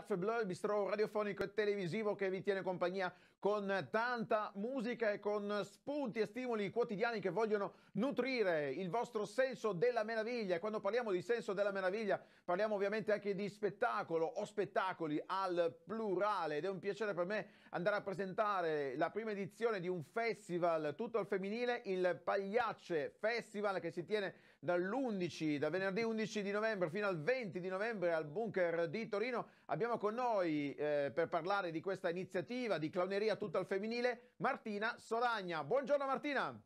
Café Bleu, il bistro radiofonico e televisivo che vi tiene compagnia con tanta musica e con spunti e stimoli quotidiani che vogliono nutrire il vostro senso della meraviglia. E quando parliamo di senso della meraviglia, parliamo ovviamente anche di spettacolo o spettacoli al plurale ed è un piacere per me andare a presentare la prima edizione di un festival tutto al femminile, il Pagliacce Festival che si tiene dall'11, da venerdì 11 di novembre fino al 20 di novembre al bunker di Torino. Abbiamo Abbiamo con noi eh, per parlare di questa iniziativa di clowneria tutta al femminile Martina Solagna. Buongiorno Martina.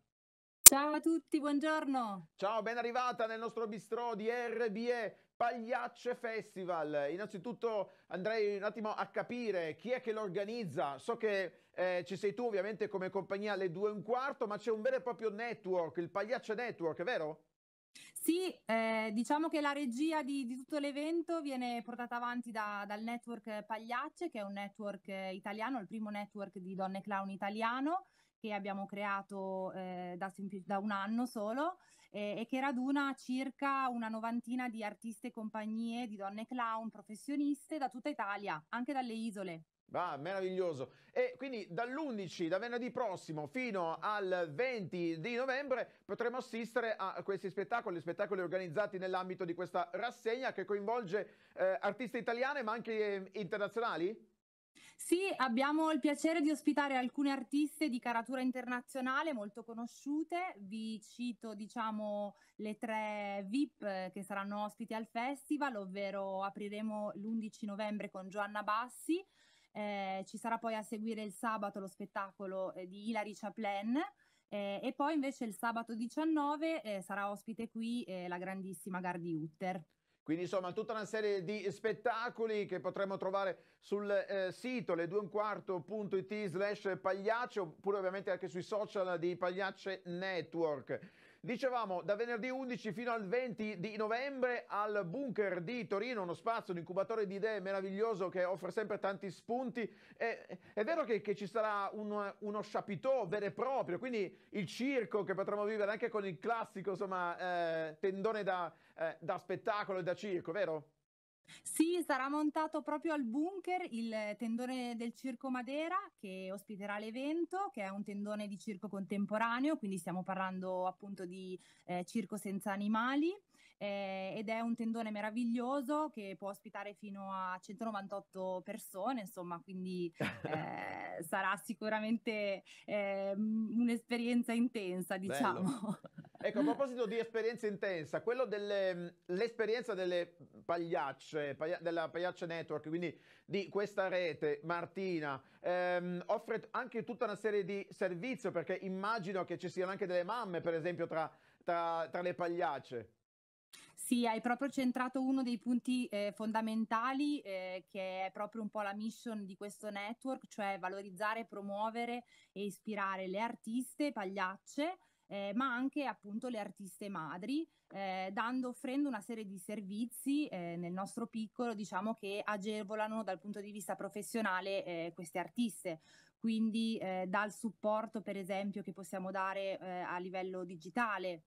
Ciao a tutti, buongiorno. Ciao, ben arrivata nel nostro bistrò di RBE Pagliacce Festival. Innanzitutto andrei un attimo a capire chi è che lo organizza. So che eh, ci sei tu ovviamente come compagnia alle due e un quarto, ma c'è un vero e proprio network, il Pagliacce Network, è vero? Sì, eh, diciamo che la regia di, di tutto l'evento viene portata avanti da, dal network Pagliacce, che è un network eh, italiano, il primo network di donne clown italiano che abbiamo creato eh, da, da, un anno solo eh, e che raduna circa una novantina di artiste e compagnie, di donne clown, professioniste da tutta Italia, anche dalle isole. Ah, meraviglioso. E quindi dall'11, da venerdì prossimo, fino al 20 di novembre potremo assistere a questi spettacoli, spettacoli organizzati nell'ambito di questa rassegna che coinvolge eh, artiste italiane ma anche eh, internazionali? Sì, abbiamo il piacere di ospitare alcune artiste di caratura internazionale molto conosciute. Vi cito, diciamo, le tre VIP eh, che saranno ospiti al festival, ovvero apriremo l'11 novembre con Giovanna Bassi. Eh, ci sarà poi a seguire il sabato lo spettacolo eh, di Hilary Chaplin. Eh, e poi invece il sabato 19 eh, sarà ospite qui eh, la grandissima Gardi Utter. Quindi insomma tutta una serie di spettacoli che potremmo trovare sul eh, sito le 2:15.it slash pagliacce oppure ovviamente anche sui social di Pagliacce Network. Dicevamo da venerdì 11 fino al 20 di novembre al bunker di Torino, uno spazio, un incubatore di idee meraviglioso che offre sempre tanti spunti. E, è vero che, che ci sarà un, uno chapiteau vero e proprio, quindi il circo che potremo vivere anche con il classico insomma, eh, tendone da, eh, da spettacolo e da circo, vero? Sì, sarà montato proprio al bunker il tendone del Circo Madera che ospiterà l'evento, che è un tendone di circo contemporaneo, quindi stiamo parlando appunto di eh, circo senza animali eh, ed è un tendone meraviglioso che può ospitare fino a 198 persone, insomma, quindi eh, sarà sicuramente eh, un'esperienza intensa, diciamo. Bello. Ecco, a proposito di esperienza intensa, quello dell'esperienza mm, delle pagliacce, paglia, della Pagliacce Network, quindi di questa rete, Martina, ehm, offre anche tutta una serie di servizi perché immagino che ci siano anche delle mamme, per esempio, tra, tra, tra le pagliacce. Sì, hai proprio centrato uno dei punti eh, fondamentali eh, che è proprio un po' la mission di questo network, cioè valorizzare, promuovere e ispirare le artiste, pagliacce, eh, ma anche appunto le artiste madri, eh, dando, offrendo una serie di servizi eh, nel nostro piccolo, diciamo che agevolano dal punto di vista professionale eh, queste artiste. Quindi eh, dal supporto, per esempio, che possiamo dare eh, a livello digitale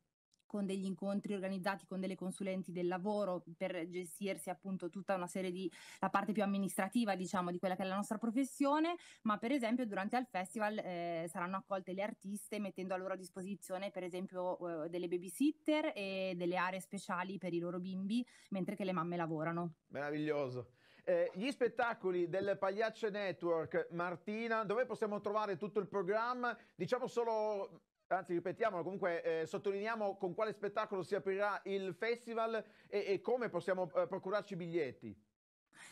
con degli incontri organizzati con delle consulenti del lavoro per gestirsi appunto tutta una serie di la parte più amministrativa diciamo di quella che è la nostra professione, ma per esempio durante il festival eh, saranno accolte le artiste mettendo a loro disposizione per esempio eh, delle babysitter e delle aree speciali per i loro bimbi mentre che le mamme lavorano. Meraviglioso. Eh, gli spettacoli del Pagliacce Network, Martina, dove possiamo trovare tutto il programma? Diciamo solo Anzi, ripetiamolo, comunque eh, sottolineiamo con quale spettacolo si aprirà il festival e, e come possiamo eh, procurarci biglietti.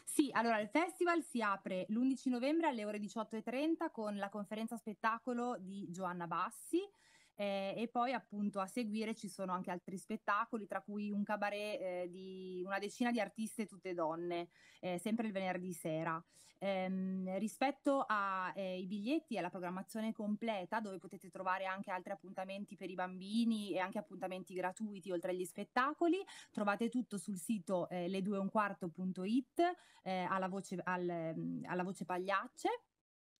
Sì, allora il festival si apre l'11 novembre alle ore 18.30 con la conferenza spettacolo di Giovanna Bassi eh, e poi appunto a seguire ci sono anche altri spettacoli, tra cui un cabaret eh, di una decina di artiste tutte donne, eh, sempre il venerdì sera. Ehm, rispetto ai eh, biglietti e alla programmazione completa, dove potete trovare anche altri appuntamenti per i bambini e anche appuntamenti gratuiti oltre agli spettacoli, trovate tutto sul sito eh, le2unquarto.it eh, alla, al, mm, alla voce pagliacce.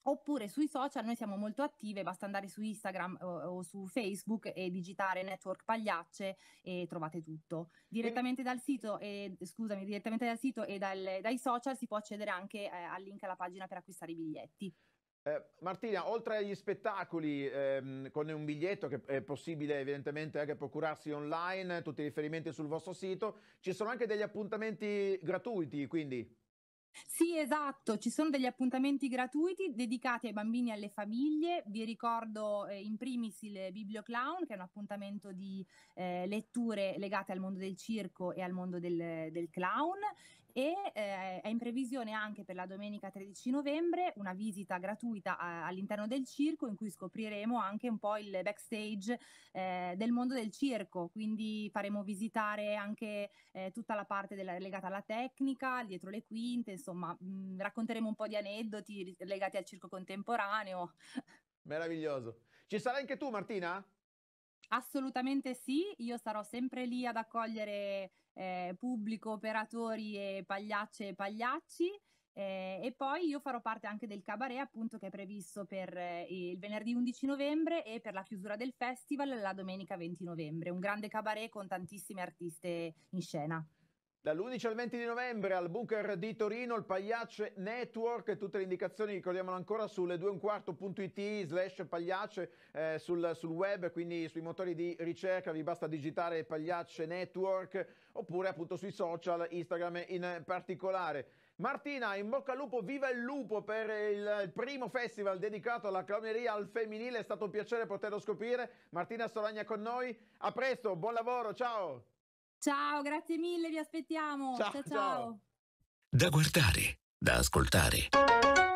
Oppure sui social noi siamo molto attive, basta andare su Instagram o, o, su Facebook e digitare network pagliacce e trovate tutto. Direttamente dal sito e, scusami, direttamente dal sito e dal, dai social si può accedere anche eh, al link alla pagina per acquistare i biglietti. Eh, Martina, oltre agli spettacoli ehm, con un biglietto che è possibile evidentemente anche procurarsi online, tutti i riferimenti sul vostro sito, ci sono anche degli appuntamenti gratuiti, quindi... Sì, esatto, ci sono degli appuntamenti gratuiti dedicati ai bambini e alle famiglie. Vi ricordo eh, in primis il Biblioclown, che è un appuntamento di eh, letture legate al mondo del circo e al mondo del, del clown e eh, è in previsione anche per la domenica 13 novembre una visita gratuita a, all'interno del circo in cui scopriremo anche un po' il backstage eh, del mondo del circo, quindi faremo visitare anche eh, tutta la parte della, legata alla tecnica, dietro le quinte, insomma mh, mm, racconteremo un po' di aneddoti legati al circo contemporaneo. Meraviglioso. Ci sarai anche tu Martina? Assolutamente sì, io sarò sempre lì ad accogliere eh, pubblico, operatori e pagliacce e pagliacci. Eh, e poi io farò parte anche del cabaret, appunto, che è previsto per eh, il venerdì 11 novembre e per la chiusura del festival la domenica 20 novembre. Un grande cabaret con tantissime artiste in scena. Dall'11 al 20 di novembre al bunker di Torino il Pagliacce Network, tutte le indicazioni ricordiamolo ancora sulle 2.15.it slash Pagliacce eh, sul, sul, web, quindi sui motori di ricerca vi basta digitare Pagliacce Network oppure appunto sui social, Instagram in particolare. Martina, in bocca al lupo, viva il lupo per il primo festival dedicato alla clowneria al femminile, è stato un piacere poterlo scoprire. Martina Solagna con noi, a presto, buon lavoro, ciao! Ciao, grazie mille, vi aspettiamo. Ciao, ciao. ciao. Da guardare, da ascoltare.